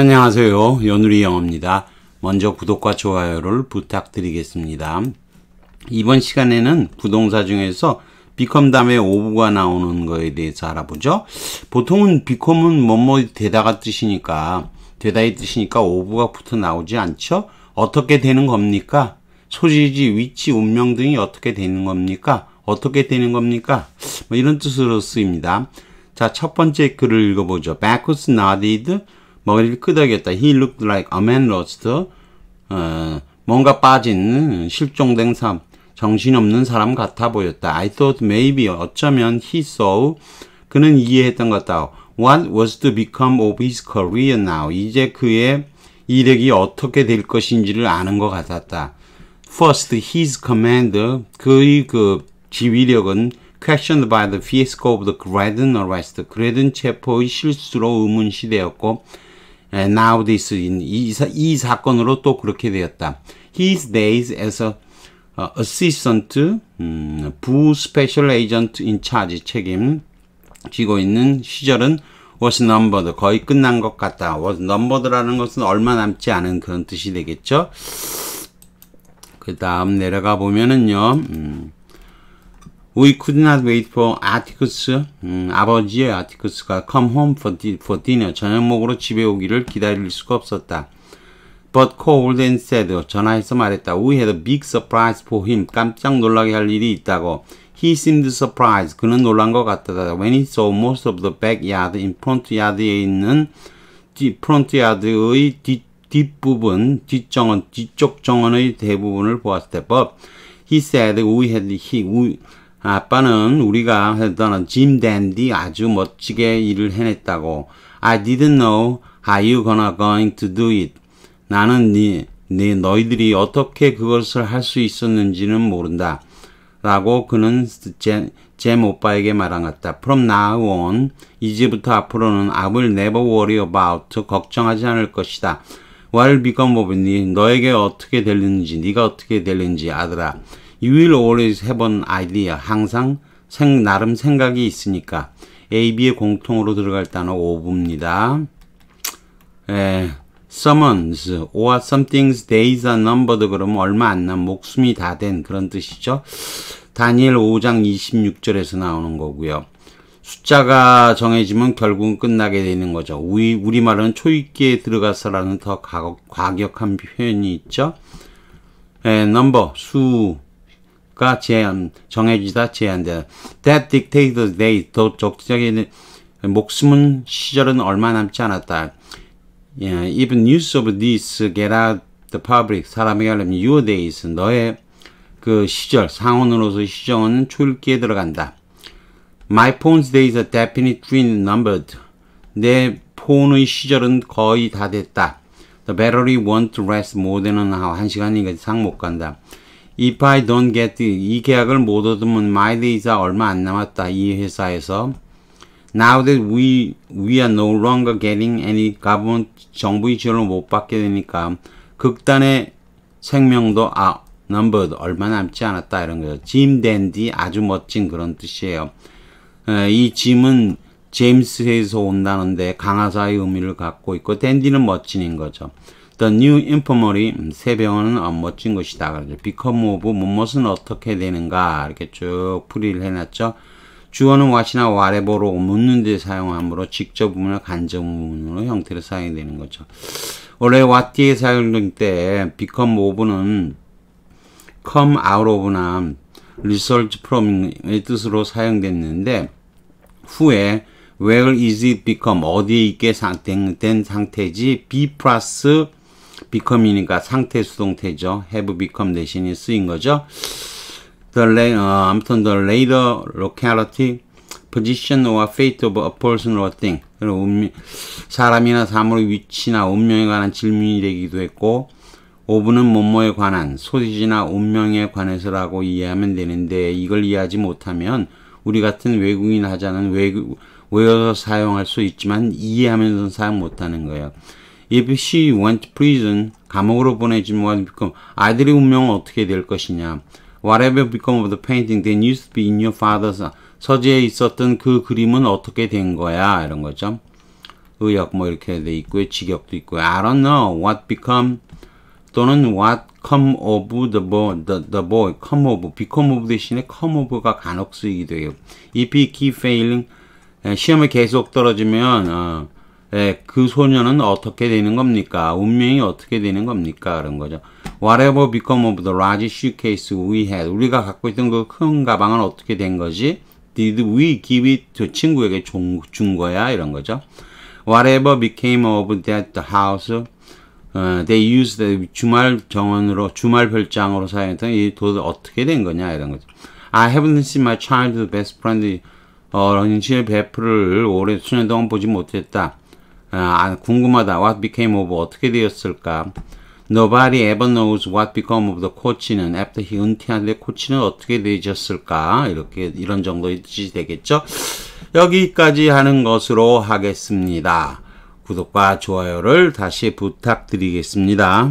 안녕하세요. 연우리 영어입니다. 먼저 구독과 좋아요를 부탁드리겠습니다. 이번 시간에는 부동사 중에서 비컴 다음에 오브가 나오는 거에 대해서 알아보죠. 보통은 비컴은 뭐뭐 되다가 뜻이니까 되다의 뜻이니까 오브가 붙어 나오지 않죠. 어떻게 되는 겁니까? 소지지, 위치, 운명 등이 어떻게 되는 겁니까? 어떻게 되는 겁니까? 뭐 이런 뜻으로 쓰입니다. 자, 첫 번째 글을 읽어보죠. Backwards nodded 머리를 끄덕였다. He looked like a man lost. 어, 뭔가 빠진 실종된 삶, 정신없는 사람 같아 보였다. I thought maybe 어쩌면 he saw 그는 이해했던 것 같다. What was to become of his career now? 이제 그의 이력이 어떻게 될 것인지를 아는 것 같았다. First, his command, 그의 그 지휘력은 questioned by the fiasco of the Graden arrest, 그레든 체포의 실수로 의문시되었고 예, nowadays 이, 사, 이 사건으로 또 그렇게 되었다. His days as a 어, assistant 음, 부 스페셜 에이전트 인 차지 책임 지고 있는 시절은 was numbered 거의 끝난 것 같다. was numbered라는 것은 얼마 남지 않은 그런 뜻이 되겠죠. 그 다음 내려가 보면은요. 음, We could not wait for Atticus. 음, 아버지의 Atticus가 come home for, di for dinner. 저녁 먹으러 집에 오기를 기다릴 수가 없었다. But called and said. 전화해서 말했다. We had a big surprise for him. 깜짝 놀라게 할 일이 있다고. He seemed surprised. 그는 놀란 것 같다. When he saw most of the backyard in front yard에 있는 프론트 야드의 뒷, 뒷부분, 뒷정원, 뒤쪽 정원의 대부분을 보았을 때, but he said we had, he, we, 아빠는 우리가 했던 짐 댄디 아주 멋지게 일을 해냈다고. I didn't know how you gonna going to do it. 나는 네, 네 너희들이 어떻게 그것을 할 수 있었는지는 모른다. 라고 그는 잼 오빠에게 말한 같다. From now on, 이제부터 앞으로는 I will never worry about, 걱정하지 않을 것이다. What will become of 너에게 어떻게 될는지, 네가 어떻게 될는지 아들아. You will always have an idea. 항상 생, 나름 생각이 있으니까. A, B의 공통으로 들어갈 단어 5부입니다. 에, 예, summons or something's days are numbered 그러면 얼마 안 남 목숨이 다 된 그런 뜻이죠. 다니엘 5장 26절에서 나오는 거고요. 숫자가 정해지면 결국은 끝나게 되는 거죠. 우리, 우리말은 초읽기에 들어가서라는 더 과격, 한 표현이 있죠. 에, 예, 넘버, 수, 가 제한 정해지다 제한되다. That dictated day. 독적적인 목숨은 시절은 얼마 남지 않았다. Yeah, even news of this get out the public. 사람에게 알려면 your days. 너의 그 시절 상원으로서 시정은 초읽기에 들어간다. My phone's days are definitely numbered. 내 폰의 시절은 거의 다 됐다. The battery won't rest more than an hour. 한 시간이 이상 못 간다. If I don't get it, 이 계약을 못 얻으면 my day가 얼마 안 남았다. 이 회사에서. Now that we, we are no longer getting any government, 정부의 지원을 못 받게 되니까 극단의 생명도 아, numbered, 얼마 남지 않았다. 이런 거죠. 짐 댄디, 아주 멋진 그런 뜻이에요. 에, 이 짐은 제임스에서 온다는데 강하사의 의미를 갖고 있고 댄디는 멋진인 거죠. The new infirmary, 음, 새 병원은 어, 멋진 곳이다. 그러죠. Become of, 뭐, 무엇은 어떻게 되는가 이렇게 쭉 풀이를 해놨죠. 주어는 what이나 whatever로 묻는 데 사용하므로 직접 문을 간접 문으로 형태로 사용이 되는 거죠. 원래 what의 사용 때 become of는 come out of나 result from의 뜻으로 사용됐는데 후에 where is it become 어디에 있게 된, 된 상태지 be 플러스 become이니까 상태 수동태죠 have become 대신에 쓰인 거죠 the, uh, 아무튼 the later locality position or fate of a person or thing 운명, 사람이나 사물의 위치나 운명에 관한 질문이 되기도 했고 오분은 뭐뭐에 관한 소지나 운명에 관해서라고 이해하면 되는데 이걸 이해하지 못하면 우리 같은 외국인 하자는 외국 외워서 사용할 수 있지만 이해하면서 사용 못하는 거예요. If she went to prison, 감옥으로 보내진 what become, 아들의 운명은 어떻게 될 것이냐. Whatever become of the painting that used to be in your father's 서재에 있었던 그 그림은 어떻게 된 거야 이런 거죠. 의역 뭐 이렇게 돼 있고요. 직역도 있고요. I don't know what become 또는 what come of the boy, the, the boy come of, become of 대신에 come of가 간혹 쓰이기도 해요. If he keep failing 시험이 계속 떨어지면 어, 예, 그 소녀는 어떻게 되는 겁니까? 운명이 어떻게 되는 겁니까? 그런 거죠. Whatever become of the large suitcase we had. 우리가 갖고 있던 그 큰 가방은 어떻게 된 거지? Did we give it to 친구에게 종, 준 거야? 이런 거죠. Whatever became of that house. 어, they used 주말 정원으로 주말 별장으로 사용했던 이돈 어떻게 된 거냐 이런 거죠. I haven't seen my childhood best friend 어, 런치의 베프를 오랜 수년 동안 보지 못했다. 아, 아, 궁금하다. What became of 어떻게 되었을까? Nobody ever knows what become of the coach는 after he 은퇴한데 코치는 어떻게 되셨을까? 이렇게 이런 정도의 뜻이 되겠죠? 여기까지 하는 것으로 하겠습니다. 구독과 좋아요를 다시 부탁드리겠습니다.